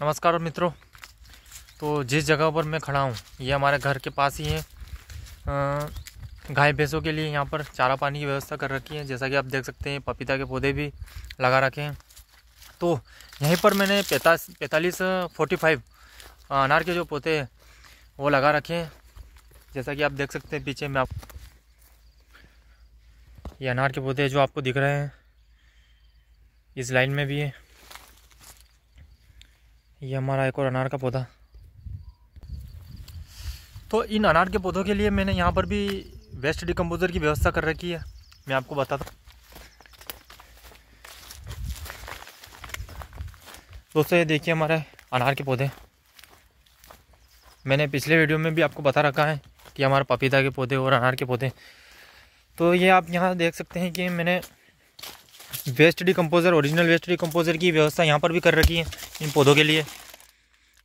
नमस्कार मित्रों तो जिस जगह पर मैं खड़ा हूँ ये हमारे घर के पास ही है गाय भैंसों के लिए यहाँ पर चारा पानी की व्यवस्था कर रखी है जैसा कि आप देख सकते हैं पपीता के पौधे भी लगा रखे हैं तो यहीं पर मैंने पैंतालीस पैंतालीस फोर्टी फाइव अनार के जो पौधे हैं वो लगा रखे हैं जैसा कि आप देख सकते हैं पीछे में आप ये अनार के पौधे जो आपको दिख रहे हैं इस लाइन में भी है ये हमारा एक और अनार का पौधा तो इन अनार के पौधों के लिए मैंने यहाँ पर भी वेस्ट डिकम्पोज़र की व्यवस्था कर रखी है मैं आपको बताता हूँ दोस्तों ये देखिए हमारे अनार के पौधे मैंने पिछले वीडियो में भी आपको बता रखा है कि हमारे पपीता के पौधे और अनार के पौधे तो ये आप यहाँ देख सकते हैं कि मैंने waste decomposer original waste decomposer की व्यवस्था यहाँ पर भी कर रखी है इन पौधों के लिए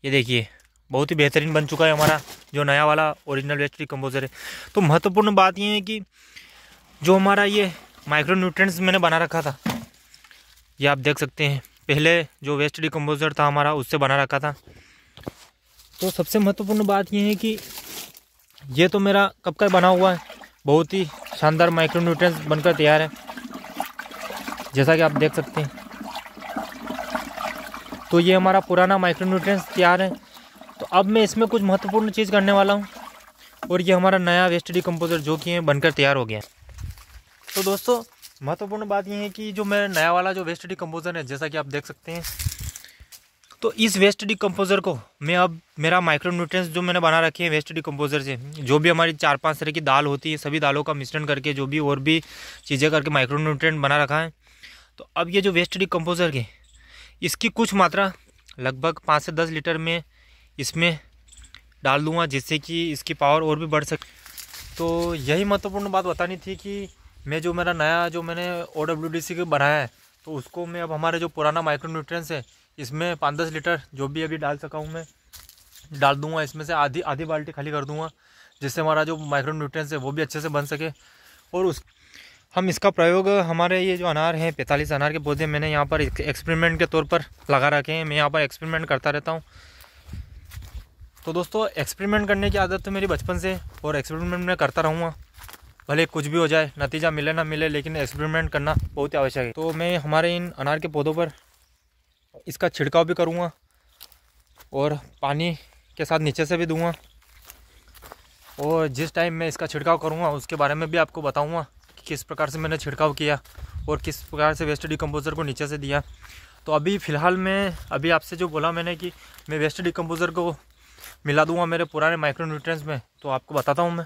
ये देखिए बहुत ही बेहतरीन बन चुका है हमारा जो नया वाला ओरिजिनल वेस्ट डिकम्पोज़र है तो महत्वपूर्ण बात यह है कि जो हमारा ये माइक्रो न्यूट्रेंट्स मैंने बना रखा था ये आप देख सकते हैं पहले जो वेस्ट डिकम्पोज़र था हमारा उससे बना रखा था तो सबसे महत्वपूर्ण बात यह है कि ये तो मेरा कब का बना हुआ है बहुत ही शानदार माइक्रो न्यूट्रेंट्स बनकर तैयार है जैसा कि आप देख सकते हैं तो ये हमारा पुराना माइक्रोन्यूट्रिएंट्स तैयार है तो अब मैं इसमें कुछ महत्वपूर्ण चीज़ करने वाला हूँ और ये हमारा नया वेस्ट डिकम्पोजर जो कि है बनकर तैयार हो गया तो दोस्तों महत्वपूर्ण बात यह है कि जो मैं नया वाला जो वेस्ट डिकम्पोजर है जैसा कि आप देख सकते हैं तो इस वेस्ट डिकम्पोजर को मैं अब मेरा न्यूट्रिय जो मैंने बना रखे हैं वेस्ट डिकम्पोजर से जो भी हमारी चार पाँच तरह की दाल होती है सभी दालों का मिश्रण करके जो भी और भी चीज़ें करके न्यूट्रिय बना रखा है तो अब ये जो वेस्ट डिकम्पोज़र है इसकी कुछ मात्रा लगभग पाँच से दस लीटर में इसमें डाल दूँगा जिससे कि इसकी पावर और भी बढ़ सके तो यही महत्वपूर्ण बात बतानी थी कि मैं जो मेरा नया जो मैंने ओ डब्ल्यू डी सी के बनाया है तो उसको मैं अब हमारे जो पुराना माइक्रो न्यूट्रिएंट्स है इसमें पाँच दस लीटर जो भी अभी डाल सका हूँ मैं डाल दूंगा इसमें से आधी आधी बाल्टी खाली कर दूंगा जिससे हमारा जो माइक्रो न्यूट्रिएंट्स है वो भी अच्छे से बन सके और उस हम इसका प्रयोग हमारे ये जो अनार हैं पैंतालीस अनार के पौधे मैंने यहाँ पर एक्सपेरिमेंट के तौर पर लगा रखे हैं मैं यहाँ पर एक्सपेरिमेंट करता रहता हूँ तो दोस्तों एक्सपेरिमेंट करने की आदत तो मेरी बचपन से और एक्सपेरिमेंट मैं करता रहूँगा भले कुछ भी हो जाए नतीजा मिले ना मिले लेकिन एक्सपेरिमेंट करना बहुत ही आवश्यक है तो मैं हमारे इन अनार के पौधों पर इसका छिड़काव भी करूँगा और पानी के साथ नीचे से भी दूँगा और जिस टाइम मैं इसका छिड़काव करूँगा उसके बारे में भी आपको बताऊँगा कि किस प्रकार से मैंने छिड़काव किया और किस प्रकार से वेस्ट डिकम्पोज़र को नीचे से दिया तो अभी फ़िलहाल मैं अभी आपसे जो बोला मैंने कि मैं वेस्ट डिकम्पोज़र को मिला दूंगा मेरे पुराने माइक्रो न्यूट्रेंस में तो आपको बताता हूँ मैं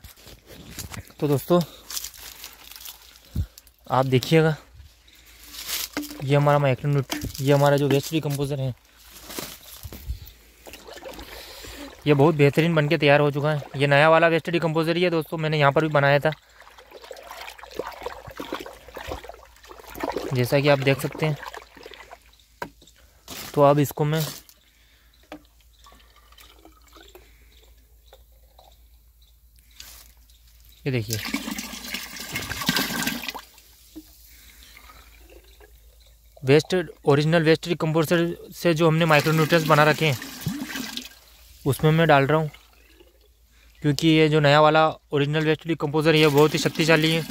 तो दोस्तों आप देखिएगा ये हमारा माइक्रो न्यूट ये हमारा जो वेस्ट डिकम्पोज़र है ये बहुत बेहतरीन बनके तैयार हो चुका है ये नया वाला वेस्ट डिकम्पोज़र ही है दोस्तों मैंने यहाँ पर भी बनाया था जैसा कि आप देख सकते हैं तो अब इसको मैं ये देखिए वेस्ट ओरिजिनल वेस्ट कंपोस्टर से जो हमने माइक्रो बना रखे हैं उसमें मैं डाल रहा हूँ क्योंकि ये जो नया वाला ओरिजिनल वेस्ट रिकम्पोज़र है बहुत ही शक्तिशाली है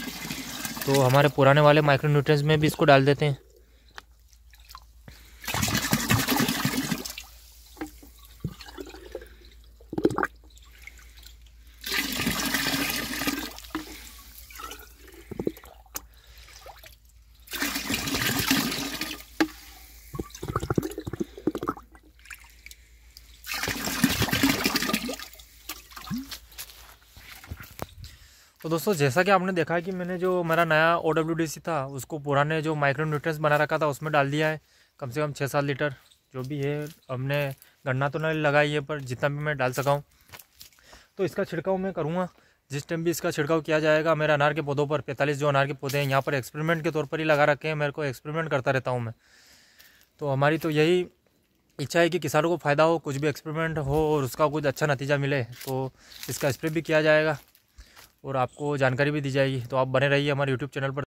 तो हमारे पुराने वाले माइक्रो न्यूट्रंस में भी इसको डाल देते हैं तो दोस्तों जैसा कि आपने देखा है कि मैंने जो मेरा नया ओ था उसको पुराने जो माइक्रो न्यूट्रंस बना रखा था उसमें डाल दिया है कम से कम छः सात लीटर जो भी है हमने गन्ना तो नहीं लगाई है पर जितना भी मैं डाल सका हूँ तो इसका छिड़काव मैं करूँगा जिस टाइम भी इसका छिड़काव किया जाएगा मेरे अनार के पौधों पर पैंतालीस जो अनार के पौधे हैं यहाँ पर एक्सपेरिमेंट के तौर पर ही लगा रखे हैं मेरे को एक्सपेरिमेंट करता रहता हूँ मैं तो हमारी तो यही इच्छा है कि किसानों को फ़ायदा हो कुछ भी एक्सपेरिमेंट हो और उसका कुछ अच्छा नतीजा मिले तो इसका स्प्रे भी किया जाएगा और आपको जानकारी भी दी जाएगी तो आप बने रहिए हमारे यूट्यूब चैनल पर